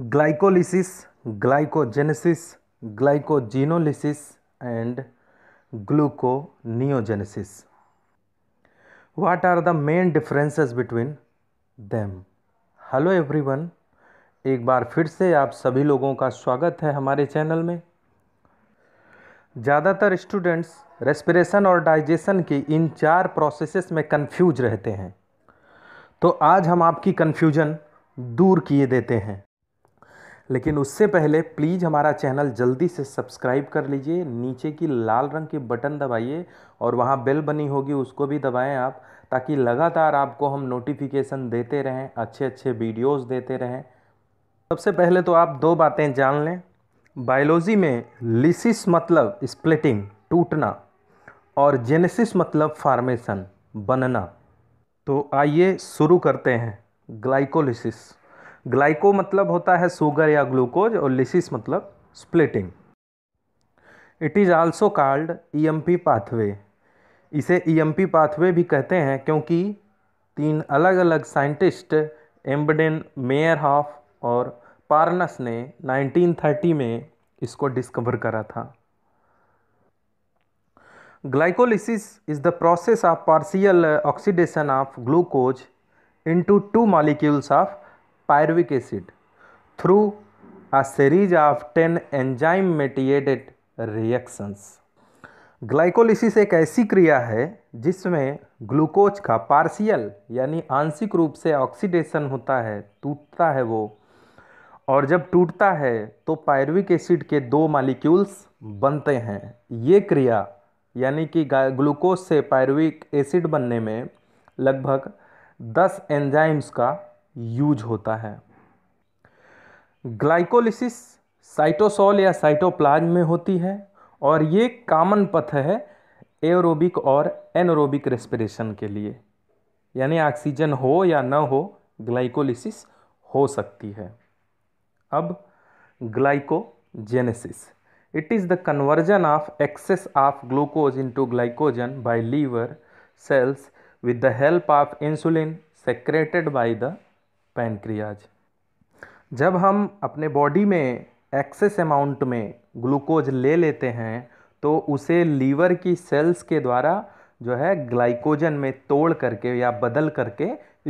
glycolysis glycogenesis glycogenolysis, and gluconeogenesis what are the main differences between them hello everyone एक बार फिर से आप सभी लोगों का स्वागत है हमारे चैनल में ज़्यादातर स्टूडेंट्स रेस्पिरेशन और डाइजेशन की इन चार प्रोसेसेस में कंफ्यूज रहते हैं तो आज हम आपकी कन्फ्यूजन दूर किए देते हैं लेकिन उससे पहले प्लीज़ हमारा चैनल जल्दी से सब्सक्राइब कर लीजिए नीचे की लाल रंग की बटन दबाइए और वहाँ बेल बनी होगी उसको भी दबाएं आप ताकि लगातार आपको हम नोटिफिकेशन देते रहें अच्छे अच्छे वीडियोस देते रहें सबसे पहले तो आप दो बातें जान लें बायोलॉजी में लिसिस मतलब स्प्लिटिंग टूटना और जेनेसिस मतलब फार्मेशन बनना तो आइए शुरू करते हैं ग्लाइकोलिसिस ग्लाइको मतलब होता है सुगर या ग्लूकोज और लिसिस मतलब splitting it is also called EMP pathway इसे ईएमपी e पाथवे भी कहते हैं क्योंकि तीन अलग अलग साइंटिस्ट एम्बडेन मेयर हॉफ और पार्नस ने 1930 में इसको डिस्कवर करा था glycolysis is the process of partial oxidation of glucose into two molecules of pyruvic acid through a series of 10 enzyme mediated reactions glycolysis एक ऐसी क्रिया है जिसमें ग्लूकोज का पार्शियल यानी आंशिक रूप से ऑक्सीडेशन होता है टूटता है वो और जब टूटता है तो पायरविक एसिड के दो मालिक्यूल्स बनते हैं ये क्रिया यानी कि ग्लूकोज से पायरविक एसिड बनने में लगभग 10 एंजाइम्स का यूज होता है ग्लाइकोलिसिस साइटोसोल या साइटोप्लाज में होती है और ये कामन पथ है एरोबिक और एनोरोबिक रेस्पिरेशन के लिए यानी ऑक्सीजन हो या न हो ग्लाइकोलिसिस हो सकती है अब glycogenesis it is the conversion of excess of glucose into glycogen by liver cells with the help of insulin secreted by the pancreas जब हम अपने बॉडी में एक्सेस अमाउंट में ग्लूकोज ले लेते हैं तो उसे लीवर की सेल्स के द्वारा जो है ग्लाइकोजन में तोड़ करके या बदल करके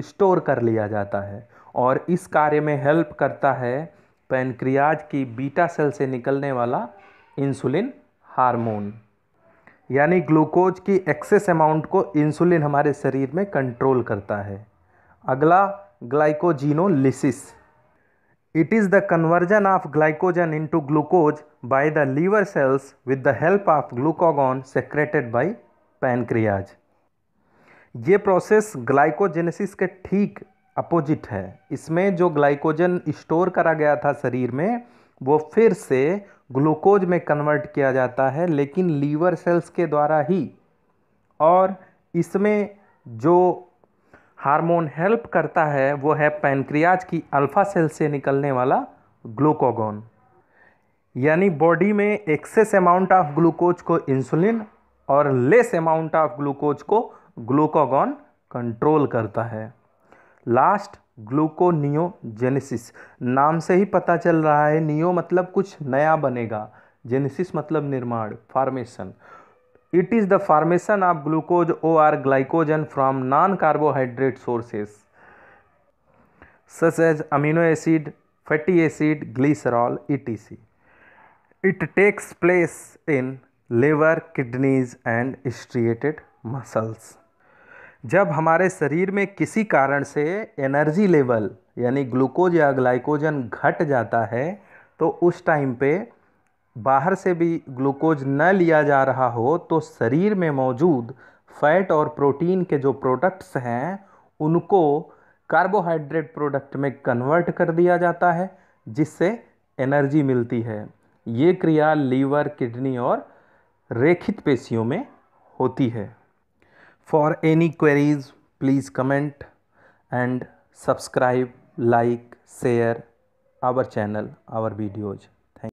स्टोर कर लिया जाता है और इस कार्य में हेल्प करता है पैनक्रियाज की बीटा सेल से निकलने वाला इंसुलिन हार्मोन यानी ग्लूकोज की एक्सेस अमाउंट को इंसुलिन हमारे शरीर में कंट्रोल करता है अगला glycogenolysis it is the conversion of glycogen into glucose by the liver cells with the help of glucagon secreted by pancreas ये प्रोसेस ग्लाइकोजेनेसिस के ठीक अपोजिट है इसमें जो ग्लाइकोजन स्टोर करा गया था शरीर में वो फिर से ग्लूकोज में कन्वर्ट किया जाता है लेकिन लीवर सेल्स के द्वारा ही और इसमें जो हार्मोन हेल्प करता है वो है पैनक्रियाज की अल्फ़ा सेल से निकलने वाला ग्लूकोगोन यानी बॉडी में एक्सेस अमाउंट ऑफ ग्लूकोज को इंसुलिन और लेस अमाउंट ऑफ ग्लूकोज को ग्लूकोगन कंट्रोल करता है लास्ट ग्लूकोनियोजेनेसिस नाम से ही पता चल रहा है नियो मतलब कुछ नया बनेगा जेनेसिस मतलब निर्माण formation it is the formation of glucose O R glycogen from non carbohydrate sources such as amino acid fatty acid glycerol E T C it takes place in liver kidneys and striated muscles जब हमारे शरीर में किसी कारण से energy level यानी glucose या glycogen घट जाता है तो उस टाइम पे बाहर से भी ग्लूकोज न लिया जा रहा हो तो शरीर में मौजूद फैट और प्रोटीन के जो प्रोडक्ट्स हैं उनको कार्बोहाइड्रेट प्रोडक्ट में कन्वर्ट कर दिया जाता है जिससे एनर्जी मिलती है ये क्रिया लीवर किडनी और रेखित पेशियों में होती है for any queries please comment and subscribe like share our channel our videos